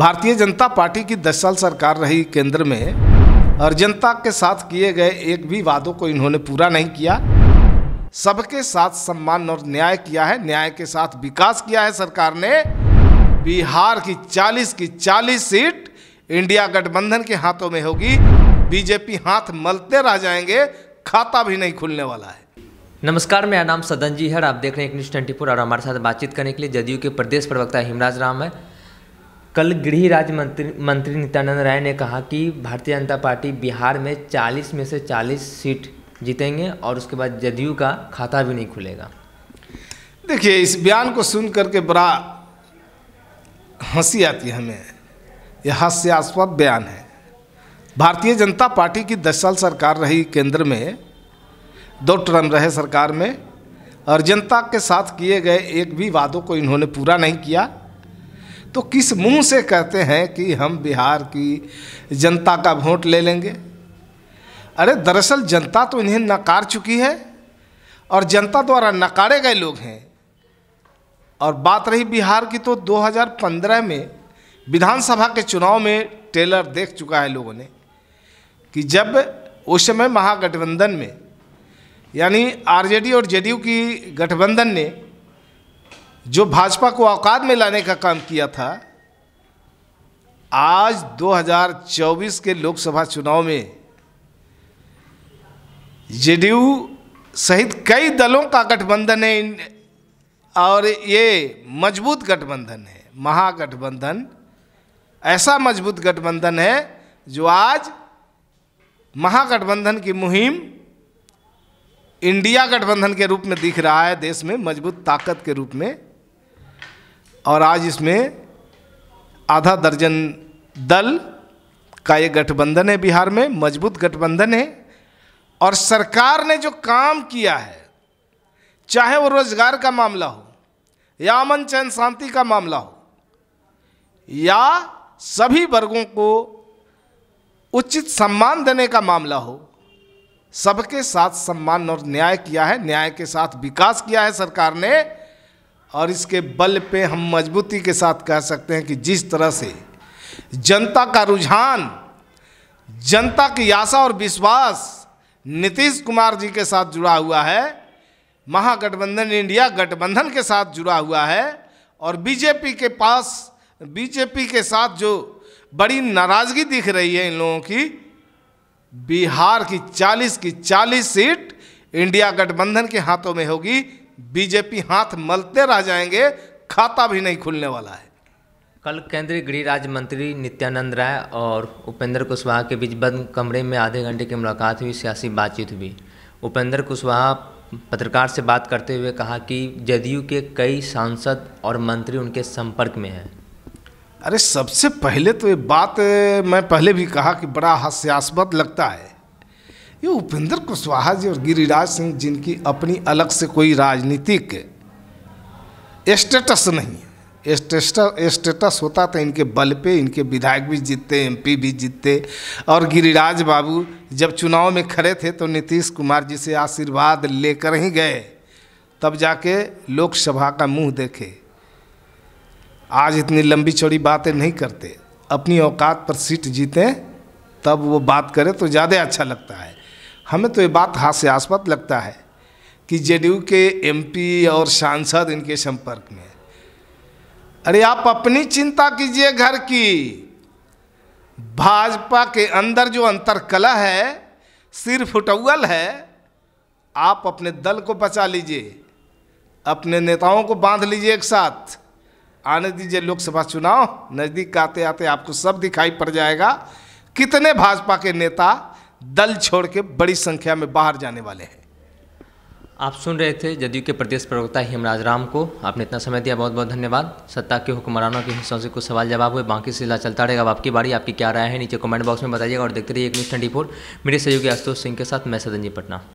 भारतीय जनता पार्टी की दस साल सरकार रही केंद्र में और जनता के साथ किए गए एक भी वादों को इन्होंने पूरा नहीं किया सबके साथ सम्मान और न्याय किया है न्याय के साथ विकास किया है सरकार ने बिहार की 40 की 40 सीट इंडिया गठबंधन के हाथों में होगी बीजेपी हाथ मलते रह जाएंगे खाता भी नहीं खुलने वाला है नमस्कार मेरा नाम सदन जी है आप देख रहे हैं एक न्यूज ट्वेंटी और हमारे साथ बातचीत करने के लिए जदयू के प्रदेश प्रवक्ता हिमराज राम है कल गृह राज्य मंत्री मंत्री नित्यानंद राय ने कहा कि भारतीय जनता पार्टी बिहार में 40 में से 40 सीट जीतेंगे और उसके बाद जदयू का खाता भी नहीं खुलेगा देखिए इस बयान को सुन करके बड़ा हंसी आती है हमें यह हास्यास्पद बयान है भारतीय जनता पार्टी की दस साल सरकार रही केंद्र में दो टर्म रहे सरकार में और जनता के साथ किए गए एक भी वादों को इन्होंने पूरा नहीं किया तो किस मुंह से कहते हैं कि हम बिहार की जनता का वोट ले लेंगे अरे दरअसल जनता तो इन्हें नकार चुकी है और जनता द्वारा नकारे गए लोग हैं और बात रही बिहार की तो 2015 में विधानसभा के चुनाव में टेलर देख चुका है लोगों ने कि जब उस समय महागठबंधन में यानी आरजेडी और जेडीयू की गठबंधन ने जो भाजपा को औकात में लाने का काम किया था आज 2024 के लोकसभा चुनाव में जेडीयू सहित कई दलों का गठबंधन है और ये मजबूत गठबंधन है महागठबंधन ऐसा मजबूत गठबंधन है जो आज महागठबंधन की मुहिम इंडिया गठबंधन के रूप में दिख रहा है देश में मजबूत ताकत के रूप में और आज इसमें आधा दर्जन दल का ये गठबंधन है बिहार में मजबूत गठबंधन है और सरकार ने जो काम किया है चाहे वो रोजगार का मामला हो या अमन चैन शांति का मामला हो या सभी वर्गों को उचित सम्मान देने का मामला हो सबके साथ सम्मान और न्याय किया है न्याय के साथ विकास किया है सरकार ने और इसके बल पे हम मजबूती के साथ कह सकते हैं कि जिस तरह से जनता का रुझान जनता की आशा और विश्वास नीतीश कुमार जी के साथ जुड़ा हुआ है महागठबंधन इंडिया गठबंधन के साथ जुड़ा हुआ है और बीजेपी के पास बीजेपी के साथ जो बड़ी नाराज़गी दिख रही है इन लोगों की बिहार की 40 की 40 सीट इंडिया गठबंधन के हाथों में होगी बीजेपी हाथ मलते रह जाएंगे खाता भी नहीं खुलने वाला है कल केंद्रीय गृह राज्य मंत्री नित्यानंद राय और उपेंद्र कुशवाहा के बीच बंद कमरे में आधे घंटे की मुलाकात हुई सियासी बातचीत हुई उपेंद्र कुशवाहा पत्रकार से बात करते हुए कहा कि जदयू के कई सांसद और मंत्री उनके संपर्क में हैं अरे सबसे पहले तो ये बात मैं पहले भी कहा कि बड़ा हास्यास्पद लगता है ये उपेंद्र कुशवाहा जी और गिरिराज सिंह जिनकी अपनी अलग से कोई राजनीतिक स्टेटस नहीं है स्टेटस स्टेटस होता था इनके बल पे इनके विधायक भी जीतते एमपी भी जीतते और गिरिराज बाबू जब चुनाव में खड़े थे तो नीतीश कुमार जी से आशीर्वाद लेकर ही गए तब जाके लोकसभा का मुंह देखे आज इतनी लंबी चौड़ी बातें नहीं करते अपनी औकात पर सीट जीते तब वो बात करें तो ज़्यादा अच्छा लगता है हमें तो ये बात हास्यास्पद लगता है कि जेडीयू के एमपी और सांसद इनके संपर्क में अरे आप अपनी चिंता कीजिए घर की भाजपा के अंदर जो अंतरकला है सिर फुटौल है आप अपने दल को बचा लीजिए अपने नेताओं को बांध लीजिए एक साथ आने दीजिए लोकसभा चुनाव नज़दीक आते आते आपको सब दिखाई पड़ जाएगा कितने भाजपा के नेता दल छोड़ के बड़ी संख्या में बाहर जाने वाले हैं आप सुन रहे थे जदयू के प्रदेश प्रवक्ता हेमराज राम को आपने इतना समय दिया बहुत बहुत धन्यवाद सत्ता के हुक्मरानों के हिस्सों से कुछ सवाल जवाब हुए बाकी सिलसिला चलता रहेगा अब आपकी बारी आपकी क्या राय है नीचे कमेंट बॉक्स में बताइएगा और देखते रहिए एक न्यूज़ ट्वेंटी फोर मेरे सहयोगी आशुतोष सिंह के साथ मैं सदनजी पटना